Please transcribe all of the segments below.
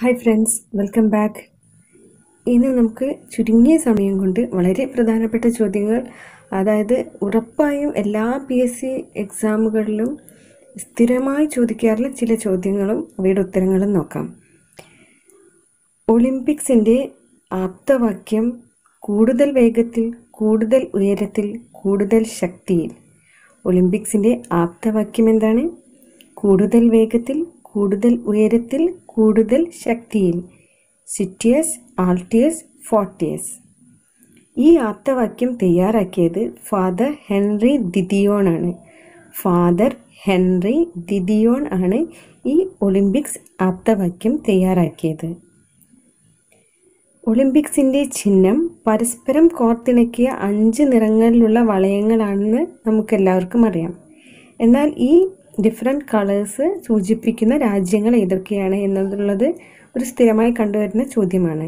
hi friends welcome back ഇന്ന് നമുക്ക് ചുരുങ്ങിയ സമയം കൊണ്ട് വളരെ പ്രധാനപ്പെട്ട ചോദ്യങ്ങൾ അതായത് ഉറപ്പായും എല്ലാ പി എസ് സി എക്സാമുകളിലും സ്ഥിരമായി ചോദിക്കാറുള്ള ചില ചോദ്യങ്ങളും അവയുടെ ഉത്തരങ്ങളും നോക്കാം ഒളിമ്പിക്സിൻ്റെ ആപ്തവാക്യം കൂടുതൽ വേഗത്തിൽ കൂടുതൽ ഉയരത്തിൽ കൂടുതൽ ശക്തിയിൽ ഒളിമ്പിക്സിൻ്റെ ആപ്തവാക്യം എന്താണ് കൂടുതൽ വേഗത്തിൽ കൂടുതൽ ഉയരത്തിൽ കൂടുതൽ ശക്തിയിൽ സിറ്റിയസ് ആൾട്ടിയസ് ഫോർട്ടിയസ് ഈ ആപ്തവാക്യം തയ്യാറാക്കിയത് ഫാദർ ഹെൻറി ആണ് ഫാദർ ഹെൻറി ദിദിയോൺ ആണ് ഈ ഒളിമ്പിക്സ് ആപ്തവാക്യം തയ്യാറാക്കിയത് ഒളിമ്പിക്സിൻ്റെ ചിഹ്നം പരസ്പരം കോർത്തിണക്കിയ അഞ്ച് നിറങ്ങളിലുള്ള വളയങ്ങളാണെന്ന് നമുക്കെല്ലാവർക്കും അറിയാം എന്നാൽ ഈ ഡിഫറെൻ്റ് കളേഴ്സ് സൂചിപ്പിക്കുന്ന രാജ്യങ്ങൾ ഏതൊക്കെയാണ് എന്നുള്ളത് ഒരു സ്ഥിരമായി കണ്ടുവരുന്ന ചോദ്യമാണ്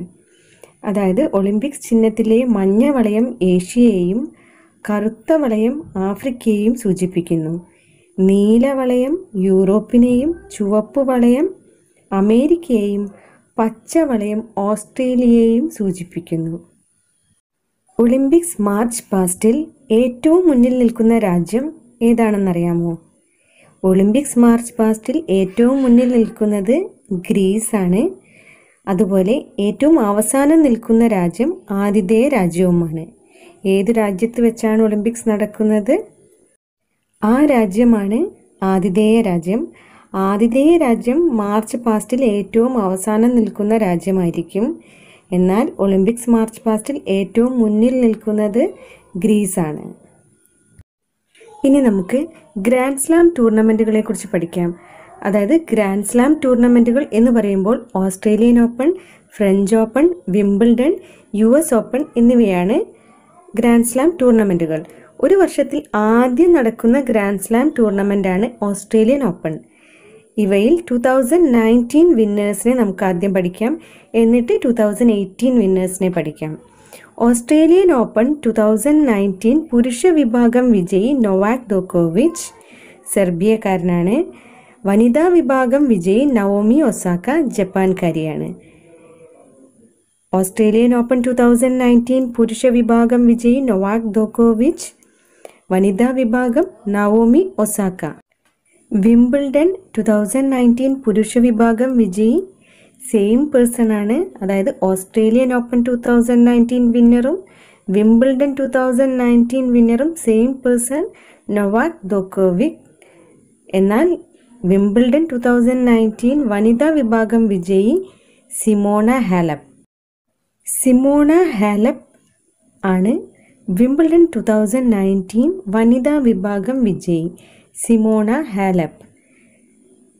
അതായത് ഒളിമ്പിക്സ് ചിഹ്നത്തിലെ മഞ്ഞ വളയം ഏഷ്യയെയും കറുത്ത വളയം ആഫ്രിക്കയെയും സൂചിപ്പിക്കുന്നു നീലവളയം യൂറോപ്പിനെയും ചുവപ്പ് വളയം അമേരിക്കയെയും പച്ച വളയം ഓസ്ട്രേലിയയെയും സൂചിപ്പിക്കുന്നു ഒളിമ്പിക്സ് മാർച്ച് പാസ്റ്റിൽ ഏറ്റവും മുന്നിൽ നിൽക്കുന്ന രാജ്യം ഏതാണെന്നറിയാമോ ഒളിമ്പിക്സ് മാർച്ച് പാസ്റ്റിൽ ഏറ്റവും മുന്നിൽ നിൽക്കുന്നത് ഗ്രീസാണ് അതുപോലെ ഏറ്റവും അവസാനം നിൽക്കുന്ന രാജ്യം ആതിഥേയ രാജ്യവുമാണ് ഏത് രാജ്യത്ത് വെച്ചാണ് ഒളിമ്പിക്സ് നടക്കുന്നത് ആ രാജ്യമാണ് ആതിഥേയ രാജ്യം ആതിഥേയ രാജ്യം മാർച്ച് പാസ്റ്റിൽ ഏറ്റവും അവസാനം നിൽക്കുന്ന രാജ്യമായിരിക്കും എന്നാൽ ഒളിമ്പിക്സ് മാർച്ച് പാസ്റ്റിൽ ഏറ്റവും മുന്നിൽ നിൽക്കുന്നത് ഗ്രീസാണ് ഇനി നമുക്ക് ഗ്രാൻഡ് സ്ലാം ടൂർണമെൻറ്റുകളെ കുറിച്ച് പഠിക്കാം അതായത് ഗ്രാൻഡ് സ്ലാം ടൂർണമെൻറ്റുകൾ എന്ന് പറയുമ്പോൾ Australian Open French Open Wimbledon U S Open എന്നിവയാണ് ഗ്രാൻഡ് സ്ലാം ടൂർണമെൻറ്റുകൾ ഒരു വർഷത്തിൽ ആദ്യം നടക്കുന്ന ഗ്രാൻഡ് സ്ലാം ടൂർണമെൻറ്റാണ് ഓസ്ട്രേലിയൻ ഓപ്പൺ ഇവയിൽ ടു തൗസൻഡ് നയൻറ്റീൻ വിന്നേഴ്സിനെ നമുക്ക് ആദ്യം പഠിക്കാം എന്നിട്ട് ടു തൗസൻഡ് എയ്റ്റീൻ വിന്നേഴ്സിനെ പഠിക്കാം Australian Open two thousand nineteen പുരുഷ വിഭാഗം വിജയി നൊവാക് ദോക്കോവിച്ച് സെർബിയക്കാരനാണ് വനിതാ വിഭാഗം വിജയി നവോമി ഒസാക്ക ജപ്പാൻകാരിയാണ് Australian Open two thousand nineteen പുരുഷ വിഭാഗം വിജയി നൊവാക് ദോക്കോവിച്ച് വനിതാ വിഭാഗം Naomi Osaka Wimbledon two thousand nineteen പുരുഷ വിഭാഗം വിജയി സെയിം പേഴ്സൺ ആണ് അതായത് Australian Open two thousand nineteen വിന്നറും വിംബിൾഡൺ ടു തൗസൻഡ് നയൻറ്റീൻ വിന്നറും സെയിം പേഴ്സൺ നൊവാക് ദോക്കോവിക് എന്നാൽ വിംബിൾഡൺ ടു തൗസൻഡ് നയൻറ്റീൻ വനിതാ വിഭാഗം വിജയി സിമോണ ഹാലപ്പ് സിമോണ ഹാലപ്പ് ആണ് വിംബിൾഡൺ ടു തൗസൻഡ് നയൻറ്റീൻ വനിതാ വിഭാഗം വിജയി സിമോണ ഹാലപ്പ്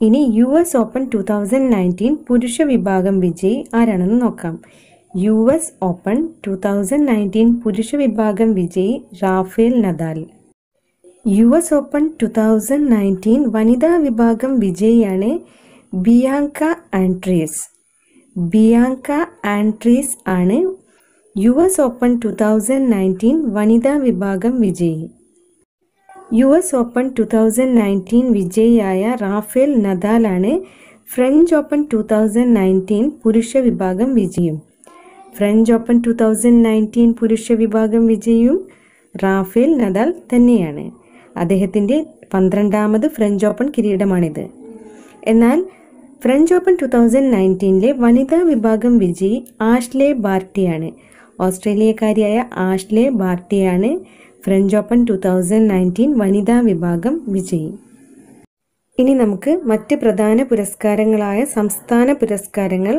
ഇനി U S Open two thousand nineteen പുരുഷ വിഭാഗം വിജയി ആരാണെന്ന് നോക്കാം U S Open two thousand nineteen പുരുഷ വിഭാഗം വിജയി Rafael Nadal U S Open two thousand nineteen വനിതാ വിഭാഗം വിജയിയാണ് ബിയാങ്ക ആൻട്രീസ് ബിയാങ്ക ആൻട്രീസ് ആണ് U S Open two thousand nineteen വനിതാ വിഭാഗം വിജയി U S Open two thousand nineteen വിജയിയായ റാഫേൽ നദാലാണ് French Open two thousand nineteen പുരുഷ വിഭാഗം വിജയും French Open two thousand nineteen പുരുഷ വിഭാഗം വിജയും റാഫേൽ നദാൽ തന്നെയാണ് അദ്ദേഹത്തിൻ്റെ പന്ത്രണ്ടാമത് ഫ്രഞ്ച് ഓപ്പൺ കിരീടമാണിത് എന്നാൽ ഫ്രഞ്ച് ഓപ്പൺ ടു തൗസൻഡ് നയൻറ്റീനിലെ വനിതാ വിഭാഗം വിജയി ആഷ്ലേ ബാർട്ടിയാണ് ഓസ്ട്രേലിയക്കാരിയായ ആഷ്ലേ ബാർട്ടിയാണ് French Open two thousand nineteen വനിതാ വിഭാഗം വിജയി ഇനി നമുക്ക് മറ്റ് പ്രധാന പുരസ്കാരങ്ങളായ സംസ്ഥാന പുരസ്കാരങ്ങൾ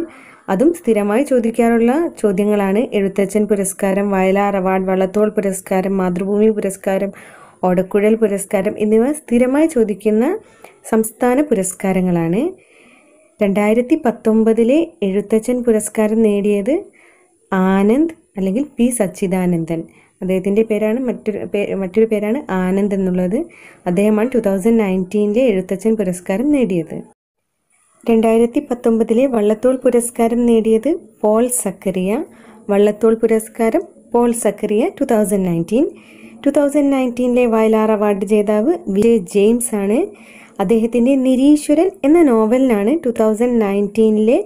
അതും സ്ഥിരമായി ചോദിക്കാറുള്ള ചോദ്യങ്ങളാണ് എഴുത്തച്ഛൻ പുരസ്കാരം വയലാർ അവാർഡ് വള്ളത്തോൾ പുരസ്കാരം മാതൃഭൂമി പുരസ്കാരം ഓടക്കുഴൽ പുരസ്കാരം എന്നിവ സ്ഥിരമായി ചോദിക്കുന്ന സംസ്ഥാന പുരസ്കാരങ്ങളാണ് രണ്ടായിരത്തി പത്തൊമ്പതിലെ എഴുത്തച്ഛൻ പുരസ്കാരം നേടിയത് ആനന്ദ് അല്ലെങ്കിൽ പി സച്ചിദാനന്ദൻ അദ്ദേഹത്തിൻ്റെ പേരാണ് മറ്റൊരു മറ്റൊരു പേരാണ് ആനന്ദ് എന്നുള്ളത് അദ്ദേഹമാണ് ടു തൗസൻഡ് നയൻറ്റീനിലെ എഴുത്തച്ഛൻ പുരസ്കാരം നേടിയത് രണ്ടായിരത്തി പത്തൊമ്പതിലെ വള്ളത്തോൾ പുരസ്കാരം നേടിയത് പോൾ സക്കറിയ വള്ളത്തോൾ പുരസ്കാരം Paul Zacharia two thousand nineteen two thousand നയൻറ്റീനിലെ വയലാർ അവാർഡ് ജേതാവ് വിജയ് ജെയിംസ് ആണ് അദ്ദേഹത്തിൻ്റെ നിരീശ്വരൻ എന്ന നോവലിനാണ് ടു തൗസൻഡ് നയൻറ്റീനിലെ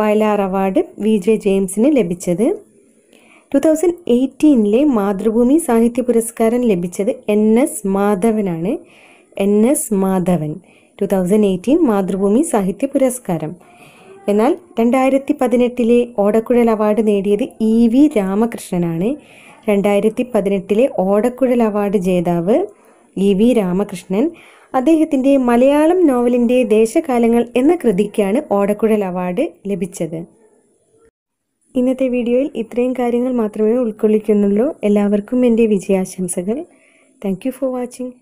വയലാർ അവാർഡ് വിജയ് ജെയിംസിന് ലഭിച്ചത് ടു തൗസൻഡ് എയ്റ്റീനിലെ മാതൃഭൂമി സാഹിത്യ പുരസ്കാരം ലഭിച്ചത് എൻ എസ് മാധവനാണ് N S Madhavan two thousand eighteen Mathrubhumi സാഹിത്യ പുരസ്കാരം എന്നാൽ രണ്ടായിരത്തി പതിനെട്ടിലെ ഓടക്കുഴൽ അവാർഡ് നേടിയത് ഇ വി രാമകൃഷ്ണനാണ് രണ്ടായിരത്തി പതിനെട്ടിലെ ഓടക്കുഴൽ അവാർഡ് ജേതാവ് ഇ വി രാമകൃഷ്ണൻ അദ്ദേഹത്തിൻ്റെ മലയാളം നോവലിൻ്റെ ദേശകാലങ്ങൾ എന്ന കൃതിക്കാണ് ഓടക്കുഴൽ അവാർഡ് ലഭിച്ചത് ഇന്നത്തെ വീഡിയോയിൽ ഇത്രയും കാര്യങ്ങൾ മാത്രമേ ഉൾക്കൊള്ളിക്കുന്നുള്ളൂ എല്ലാവർക്കും എൻ്റെ വിജയാശംസകൾ താങ്ക് ഫോർ വാച്ചിങ്